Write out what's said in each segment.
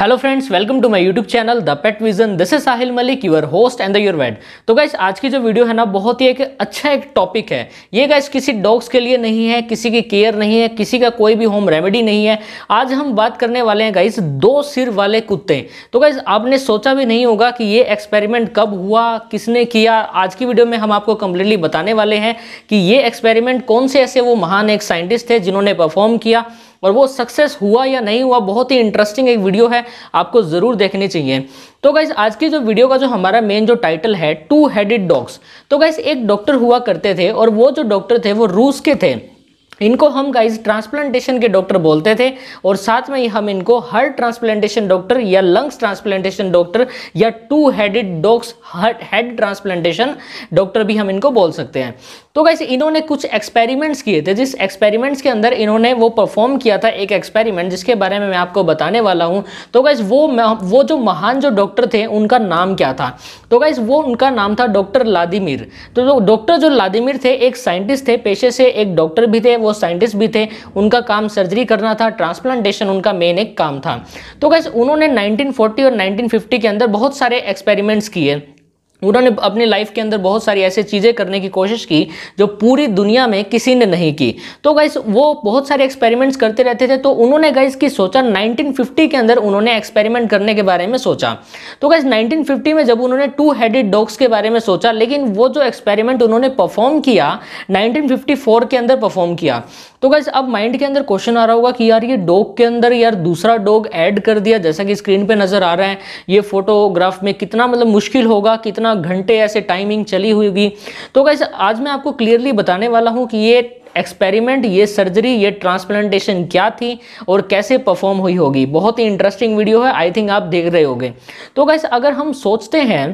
hello friends welcome to my YouTube channel the pet vision this is Sahil Malik your host and the your wed तो guys आज की जो video है ना बहुत ही एक अच्छा एक टॉपिक है ये गाइस किसी डॉग्स के लिए नहीं है किसी की केयर नहीं है किसी का कोई भी होम रेमेडी नहीं है आज हम बात करने वाले हैं गाइस दो सिर वाले कुत्ते तो गाइस आपने सोचा भी नहीं होगा कि ये एक्सपेरिमेंट कब हुआ किसने किया आज की वीडियो में हम आपको कंप्लीटली बताने वाले हैं कि ये एक्सपेरिमेंट कौन से ऐसे वो महान एक साइंटिस्ट थे जिन्होंने परफॉर्म किया और वो सक्सेस हुआ या नहीं हुआ बहुत ही इंटरेस्टिंग एक वीडियो है आपको ज़रूर देखनी चाहिए तो गाइस आज की जो वीडियो का जो हमारा मेन जो टाइटल है टू हेडेड डॉग्स तो गाइस एक डॉक्टर हुआ करते थे और वो जो डॉक्टर थे वो रूस के थे इनको हम गाइस ट्रांसप्लांटेशन के डॉक्टर बोलते थे और साथ में ही हम इनको हर ट्रांसप्लांटेशन डॉक्टर या लंग्स ट्रांसप्लांटेशन डॉक्टर या two headed dogs head transplantation doctor भी हम इनको बोल सकते हैं तो गाइस इन्होंने कुछ एक्सपेरिमेंट्स किए थे जिस एक्सपेरिमेंट्स के अंदर इन्होंने वो परफॉर्म किया था एक एक्सपेरिमेंट जिसके बारे में मैं आपको बताने वाला हूँ तो गाइस वो वो जो महान जो डॉक्टर थे उनका नाम क्या था तो गाइस वो उनका नाम था डॉक्टर लादिमिर तो डॉक्टर जो लादिमिर थे एक साइंटिस्ट थे पेशे से एक डॉक्टर भी थे वो साइंटिस्ट भी थे उनका काम सर्जरी करना था ट्रांसप्लांटेशन उनका मेन एक काम था तो गैस उन्होंने 1940 और 1950 के अंदर बहुत सारे एक्सपेरिमेंट्स किए उन्होंने अपने लाइफ के अंदर बहुत सारी ऐसी चीज़ें करने की कोशिश की जो पूरी दुनिया में किसी ने नहीं की तो गाइस वो बहुत सारे एक्सपेरिमेंट्स करते रहते थे तो उन्होंने गाइस की सोचा 1950 के अंदर उन्होंने एक्सपेरिमेंट करने के बारे में सोचा तो गाइस 1950 में जब उन्होंने टू हेडेड डॉग्स के बारे में सोचा लेकिन वो जो एक्सपेरिमेंट उन्होंने परफॉर्म किया नाइनटीन के अंदर परफॉर्म किया तो गाइस अब माइंड के अंदर क्वेश्चन आ रहा होगा कि यार ये डॉग के अंदर यार दूसरा डॉग ऐड कर दिया जैसा कि स्क्रीन पर नज़र आ रहा है ये फोटोग्राफ में कितना मतलब मुश्किल होगा कितना कितना घंटे ऐसे टाइमिंग चली हुई होगी तो गैस आज मैं आपको क्लियरली बताने वाला हूँ कि ये एक्सपेरिमेंट ये सर्जरी ये ट्रांसप्लांटेशन क्या थी और कैसे परफॉर्म हुई होगी बहुत ही इंटरेस्टिंग वीडियो है आई थिंक आप देख रहे होंगे तो गैस अगर हम सोचते हैं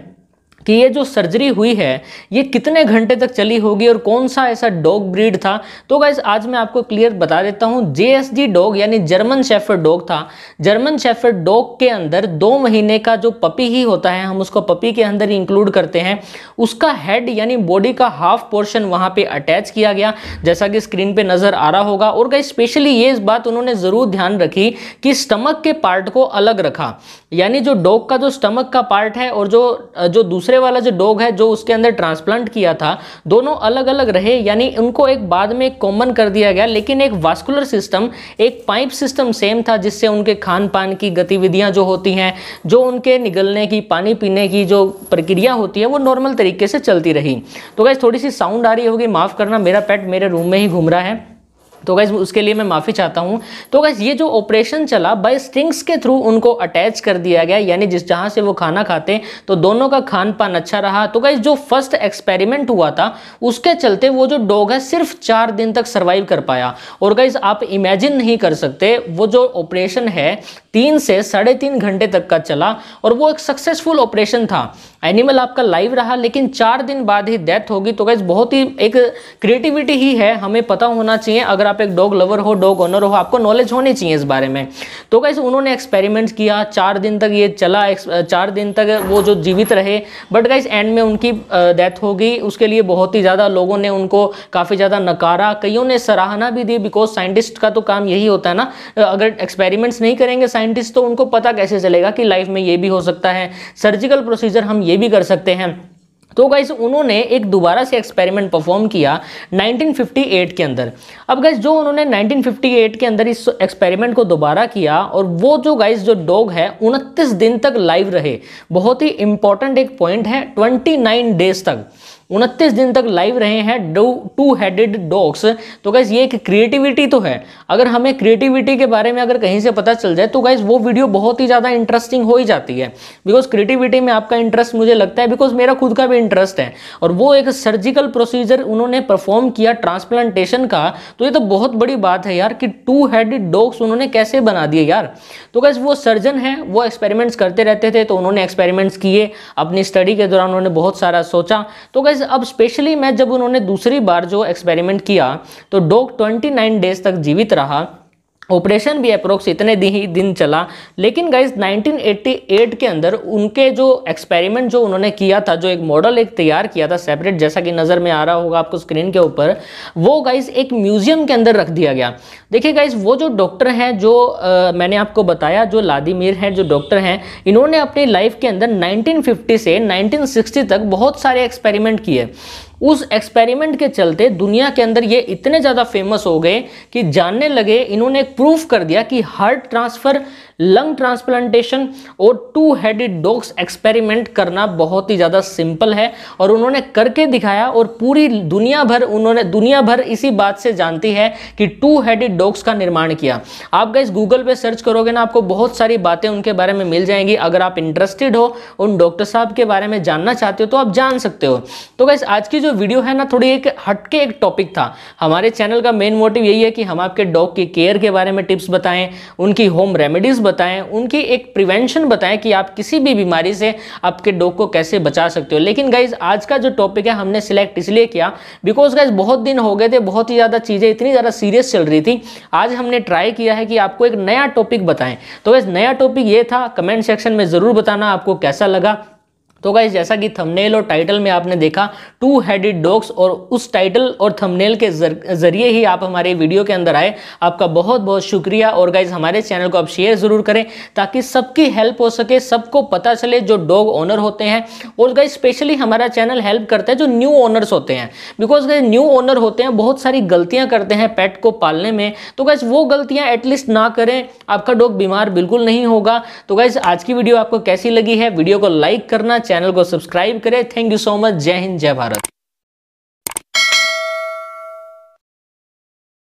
कि ये जो सर्जरी हुई है ये कितने घंटे तक चली होगी और कौन सा ऐसा डॉग ब्रीड था तो गाइज आज मैं आपको क्लियर बता देता हूँ जे डॉग यानी जर्मन शेफर डॉग था जर्मन शेफर डॉग के अंदर दो महीने का जो पपी ही होता है हम उसको पपी के अंदर इंक्लूड करते हैं उसका हेड यानी बॉडी का हाफ पोर्शन वहाँ पर अटैच किया गया जैसा कि स्क्रीन पर नज़र आ रहा होगा और गाइज स्पेशली ये इस बात उन्होंने ज़रूर ध्यान रखी कि स्टमक के पार्ट को अलग रखा यानी जो डॉग का जो स्टमक का पार्ट है और जो जो दूसरे दूसरे वाला जो डॉग है जो उसके अंदर ट्रांसप्लांट किया था दोनों अलग अलग रहे यानी उनको एक बाद में कॉमन कर दिया गया लेकिन एक वास्कुलर सिस्टम एक पाइप सिस्टम सेम था जिससे उनके खान पान की गतिविधियां जो होती हैं जो उनके निगलने की पानी पीने की जो प्रक्रिया होती है वो नॉर्मल तरीके से चलती रही तो गैस थोड़ी सी साउंड आ रही होगी माफ़ करना मेरा पेट मेरे रूम में ही घूम रहा है तो गैस उसके लिए मैं माफ़ी चाहता हूँ तो गैस ये जो ऑपरेशन चला बाय स्ट्रिंग्स के थ्रू उनको अटैच कर दिया गया यानी जिस जहाँ से वो खाना खाते तो दोनों का खान पान अच्छा रहा तो गैस जो फर्स्ट एक्सपेरिमेंट हुआ था उसके चलते वो जो डॉग है सिर्फ चार दिन तक सर्वाइव कर पाया और गैस आप इमेजिन नहीं कर सकते वो जो ऑपरेशन है तीन से साढ़े तीन घंटे तक का चला और वो एक सक्सेसफुल ऑपरेशन था एनिमल आपका लाइव रहा लेकिन चार दिन बाद ही डेथ होगी तो गैस बहुत ही एक क्रिएटिविटी ही है हमें पता होना चाहिए अगर आप एक डॉग लवर हो डॉग ऑनर हो आपको नॉलेज होनी चाहिए इस बारे में तो कैसे उन्होंने एक्सपेरिमेंट किया चार दिन तक ये चला चार दिन तक वो जो जीवित रहे बट गाइस एंड में उनकी डेथ हो गई उसके लिए बहुत ही ज़्यादा लोगों ने उनको काफ़ी ज़्यादा नकारा कईयों ने सराहना भी दी बिकॉज साइंटिस्ट का तो काम यही होता है ना अगर एक्सपेरिमेंट्स नहीं करेंगे साइंटिस्ट तो उनको पता कैसे चलेगा कि लाइफ में ये भी हो सकता है सर्जिकल प्रोसीजर हम ये भी कर सकते हैं तो गाइज उन्होंने एक दोबारा से एक्सपेरिमेंट परफॉर्म किया 1958 के अंदर अब गाइज जो उन्होंने 1958 के अंदर इस एक्सपेरिमेंट को दोबारा किया और वो जो गाइज जो डॉग है उनतीस दिन तक लाइव रहे बहुत ही इंपॉर्टेंट एक पॉइंट है 29 डेज तक उनतीस दिन तक लाइव रहे हैं टू हेडेड डॉग्स तो गैस ये एक क्रिएटिविटी तो है अगर हमें क्रिएटिविटी के बारे में अगर कहीं से पता चल जाए तो गैस वो वीडियो बहुत ही ज़्यादा इंटरेस्टिंग हो ही जाती है बिकॉज क्रिएटिविटी में आपका इंटरेस्ट मुझे लगता है बिकॉज मेरा खुद का भी इंटरेस्ट है और वो एक सर्जिकल प्रोसीजर उन्होंने परफॉर्म किया ट्रांसप्लांटेशन का तो ये तो बहुत बड़ी बात है यार कि टू हेडेड डॉग्स उन्होंने कैसे बना दिए यार तो गाइज वो सर्जन है वो एक्सपेरिमेंट्स करते रहते थे तो उन्होंने एक्सपेरिमेंट्स किए अपनी स्टडी के दौरान उन्होंने बहुत सारा सोचा तो गैस गाइज अब स्पेशली मैं जब उन्होंने दूसरी बार जो एक्सपेरिमेंट किया तो डॉग 29 डेज तक जीवित रहा ऑपरेशन भी अप्रोक्स इतने दिन ही दिन चला लेकिन गाइज 1988 के अंदर उनके जो एक्सपेरिमेंट जो उन्होंने किया था जो एक मॉडल एक तैयार किया था सेपरेट जैसा कि नज़र में आ रहा होगा आपको स्क्रीन के ऊपर वो गाइज एक म्यूजियम के अंदर रख दिया गया देखिए गाइज वो जो डॉक्टर हैं जो आ, मैंने आपको बताया जो लादिमिर हैं जो डॉक्टर हैं इन्होंने अपनी लाइफ के अंदर नाइनटीन से नाइनटीन तक बहुत सारे एक्सपेरिमेंट किए उस एक्सपेरिमेंट के चलते दुनिया के अंदर ये इतने ज़्यादा फेमस हो गए कि जानने लगे इन्होंने एक प्रूफ कर दिया कि हार्ट ट्रांसफ़र लंग ट्रांसप्लांटेशन और टू हेडेड डॉग्स एक्सपेरिमेंट करना बहुत ही ज़्यादा सिंपल है और उन्होंने करके दिखाया और पूरी दुनिया भर उन्होंने दुनिया भर इसी बात से जानती है कि टू हेडेड डॉग्स का निर्माण किया आप गए गूगल पर सर्च करोगे ना आपको बहुत सारी बातें उनके बारे में मिल जाएंगी अगर आप इंटरेस्टेड हो उन डॉक्टर साहब के बारे में जानना चाहते हो तो आप जान सकते हो तो गैस आज की जो जो वीडियो है ना थोड़ी एक हटके एक टॉपिक था हमारे चैनल का मेन मोटिव यही है कि हम आपके डॉग के केयर के बारे में टिप्स बताएं उनकी होम रेमेडीज़ बताएं उनकी एक प्रिवेंशन बताएं कि आप किसी भी बीमारी से आपके डॉग को कैसे बचा सकते हो लेकिन गाइज आज का जो टॉपिक है हमने सिलेक्ट इसलिए किया बिकॉज गाइज बहुत दिन हो गए थे बहुत ही ज़्यादा चीज़ें इतनी ज़्यादा सीरियस चल रही थी आज हमने ट्राई किया है कि आपको एक नया टॉपिक बताएं तो वैसे नया टॉपिक ये था कमेंट सेक्शन में ज़रूर बताना आपको कैसा लगा तो गाइज जैसा कि थंबनेल और टाइटल में आपने देखा टू हेडेड डॉग्स और उस टाइटल और थंबनेल के जरिए ही आप हमारे वीडियो के अंदर आए आपका बहुत बहुत शुक्रिया और गाइज हमारे चैनल को आप शेयर ज़रूर करें ताकि सबकी हेल्प हो सके सबको पता चले जो डॉग ओनर होते हैं और गाइज स्पेशली हमारा चैनल हेल्प करता है जो न्यू ओनर्स होते हैं बिकॉज गाइज न्यू ओनर होते हैं बहुत सारी गलतियाँ करते हैं पेट को पालने में तो गाइज वो गलतियाँ एटलीस्ट ना करें आपका डॉग बीमार बिल्कुल नहीं होगा तो गाइज आज की वीडियो आपको कैसी लगी है वीडियो को लाइक करना चैनल को सब्सक्राइब करें थैंक यू सो मच जय हिंद जय भारत